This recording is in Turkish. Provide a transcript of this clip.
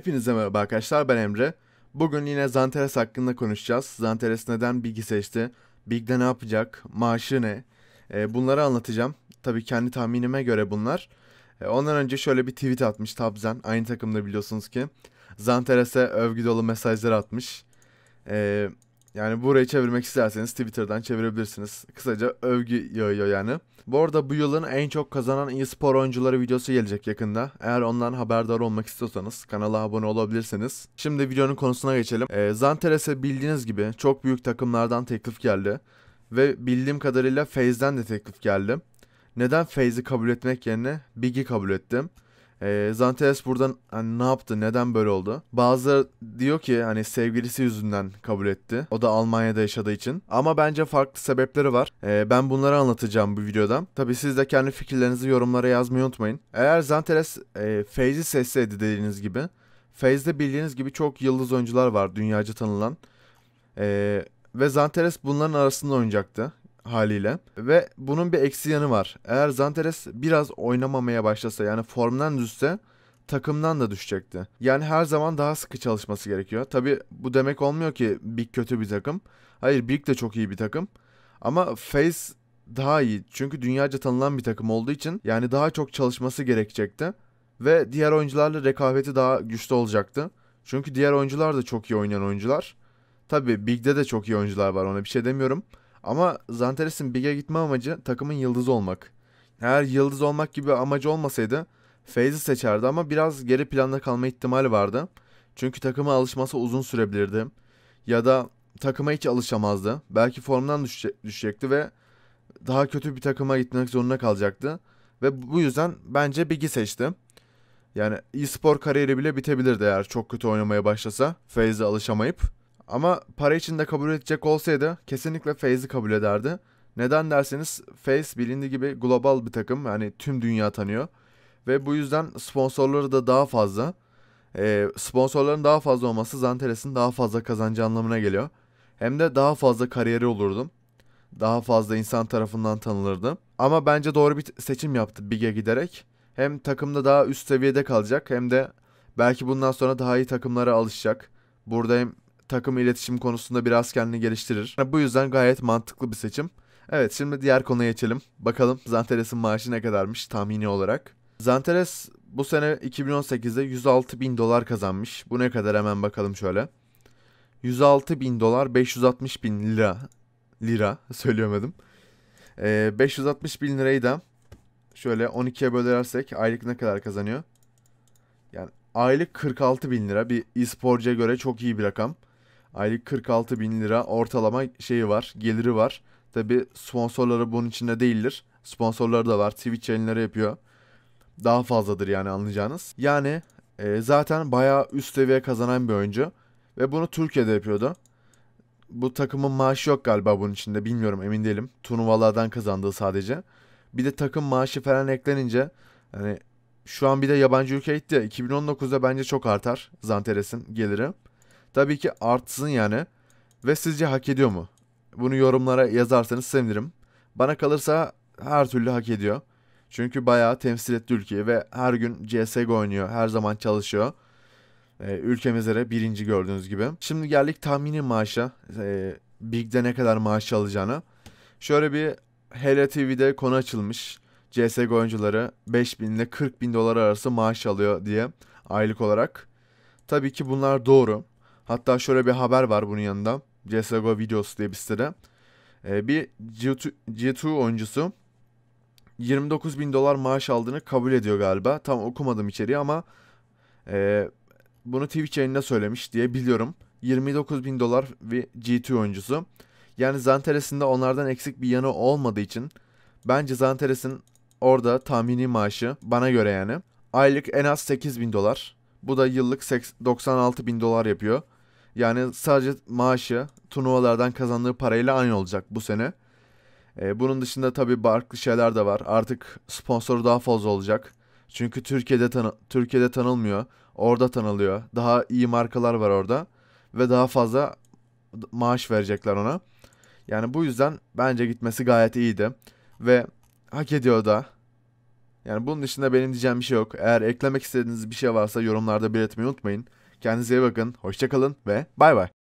Hepinize merhaba arkadaşlar ben Emre. Bugün yine Zanteres hakkında konuşacağız. Zanteres neden Bigi seçti? Big'de ne yapacak? Maaşı ne? E, bunları anlatacağım. Tabi kendi tahminime göre bunlar. E, ondan önce şöyle bir tweet atmış Tabzen. Aynı takımda biliyorsunuz ki. Zanteres'e övgü dolu mesajlar atmış. E, yani burayı çevirmek isterseniz Twitter'dan çevirebilirsiniz. Kısaca övgü yağıyor yani. Bu arada bu yılın en çok kazanan e-spor oyuncuları videosu gelecek yakında. Eğer ondan haberdar olmak istiyorsanız kanala abone olabilirsiniz. Şimdi videonun konusuna geçelim. E, Zanteres'e bildiğiniz gibi çok büyük takımlardan teklif geldi. Ve bildiğim kadarıyla FaZe'den de teklif geldi. Neden FaZe'i kabul etmek yerine Big'i kabul ettim? E, ee, Zanteles buradan hani ne yaptı neden böyle oldu? Bazıları diyor ki hani sevgilisi yüzünden kabul etti. O da Almanya'da yaşadığı için. Ama bence farklı sebepleri var. E, ben bunları anlatacağım bu videodan. Tabi siz de kendi fikirlerinizi yorumlara yazmayı unutmayın. Eğer Zanteles e, Feyzi sesledi dediğiniz gibi. Feyz'de bildiğiniz gibi çok yıldız oyuncular var dünyaca tanınan. E, ve Zanteres bunların arasında oynayacaktı haliyle ve bunun bir eksi yanı var. Eğer Zanteres biraz oynamamaya başlasa yani formdan düşse takımdan da düşecekti. Yani her zaman daha sıkı çalışması gerekiyor. Tabi bu demek olmuyor ki Big kötü bir takım. Hayır Big de çok iyi bir takım. Ama Face daha iyi. Çünkü dünyaca tanınan bir takım olduğu için yani daha çok çalışması gerekecekti. Ve diğer oyuncularla rekabeti daha güçlü olacaktı. Çünkü diğer oyuncular da çok iyi oynayan oyuncular. Tabi Big'de de çok iyi oyuncular var ona bir şey demiyorum. Ama Zanteresin Big'e gitme amacı takımın yıldız olmak. Eğer yıldız olmak gibi amacı olmasaydı Faze'i seçerdi ama biraz geri planda kalma ihtimali vardı. Çünkü takıma alışması uzun sürebilirdi. Ya da takıma hiç alışamazdı. Belki formdan düşecekti ve daha kötü bir takıma gitmek zorunda kalacaktı. Ve bu yüzden bence Big'i seçti. Yani e-spor kariyeri bile bitebilirdi eğer çok kötü oynamaya başlasa. Faze'e alışamayıp. Ama para için de kabul edecek olsaydı kesinlikle Faze'i kabul ederdi. Neden derseniz Faze bilindiği gibi global bir takım yani tüm dünya tanıyor. Ve bu yüzden sponsorları da daha fazla. E, sponsorların daha fazla olması Zantelesin daha fazla kazancı anlamına geliyor. Hem de daha fazla kariyeri olurdum. Daha fazla insan tarafından tanınırdı. Ama bence doğru bir seçim yaptı Big'e giderek. Hem takımda daha üst seviyede kalacak hem de belki bundan sonra daha iyi takımlara alışacak. Burada hem takım iletişim konusunda biraz kendini geliştirir. Yani bu yüzden gayet mantıklı bir seçim. Evet şimdi diğer konuya geçelim. Bakalım Zanteres'in maaşı ne kadarmış tahmini olarak. Zanteres bu sene 2018'de 106 bin dolar kazanmış. Bu ne kadar hemen bakalım şöyle. 106 bin dolar 560 bin lira. Lira söyleyemedim. Ee, 560 bin lirayı da şöyle 12'ye bölersek aylık ne kadar kazanıyor? Yani aylık 46 bin lira bir e-sporcuya göre çok iyi bir rakam. Aylık 46 bin lira ortalama şeyi var, geliri var. Tabi sponsorları bunun içinde değildir. Sponsorları da var. Twitch yayınları yapıyor. Daha fazladır yani anlayacağınız. Yani e, zaten bayağı üst seviye kazanan bir oyuncu. Ve bunu Türkiye'de yapıyordu. Bu takımın maaşı yok galiba bunun içinde. Bilmiyorum emin değilim. Turnuvalardan kazandığı sadece. Bir de takım maaşı falan eklenince hani şu an bir de yabancı ülke gitti. 2019'da bence çok artar Zanteres'in geliri. Tabii ki artsın yani. Ve sizce hak ediyor mu? Bunu yorumlara yazarsanız sevinirim. Bana kalırsa her türlü hak ediyor. Çünkü bayağı temsil etti ülkeyi ve her gün CSGO oynuyor. Her zaman çalışıyor. Ee, ülkemizde de birinci gördüğünüz gibi. Şimdi geldik tahmini maaşa. Ee, Big'de ne kadar maaş alacağını. Şöyle bir HL TV'de konu açılmış. CSGO oyuncuları 5000 ile 40 bin dolar arası maaş alıyor diye aylık olarak. Tabii ki bunlar doğru. Hatta şöyle bir haber var bunun yanında. CSGO Videos diye bir sitede. Ee, bir G2, G2 oyuncusu 29 bin dolar maaş aldığını kabul ediyor galiba. Tam okumadım içeriği ama e, bunu Twitch yayınında söylemiş diye biliyorum. 29 bin dolar ve G2 oyuncusu. Yani Zanteresinde onlardan eksik bir yanı olmadığı için bence Zanteres'in orada tahmini maaşı bana göre yani aylık en az 8 bin dolar. Bu da yıllık 96 bin dolar yapıyor. Yani sadece maaşı turnuvalardan kazandığı parayla aynı olacak bu sene. E, bunun dışında tabii farklı şeyler de var. Artık sponsoru daha fazla olacak. Çünkü Türkiye'de tanı Türkiye'de tanılmıyor. Orada tanılıyor. Daha iyi markalar var orada ve daha fazla maaş verecekler ona. Yani bu yüzden bence gitmesi gayet iyiydi ve hak ediyor da. Yani bunun dışında benim diyeceğim bir şey yok. Eğer eklemek istediğiniz bir şey varsa yorumlarda belirtmeyi unutmayın. Kendinize iyi bakın, hoşçakalın ve bay bay.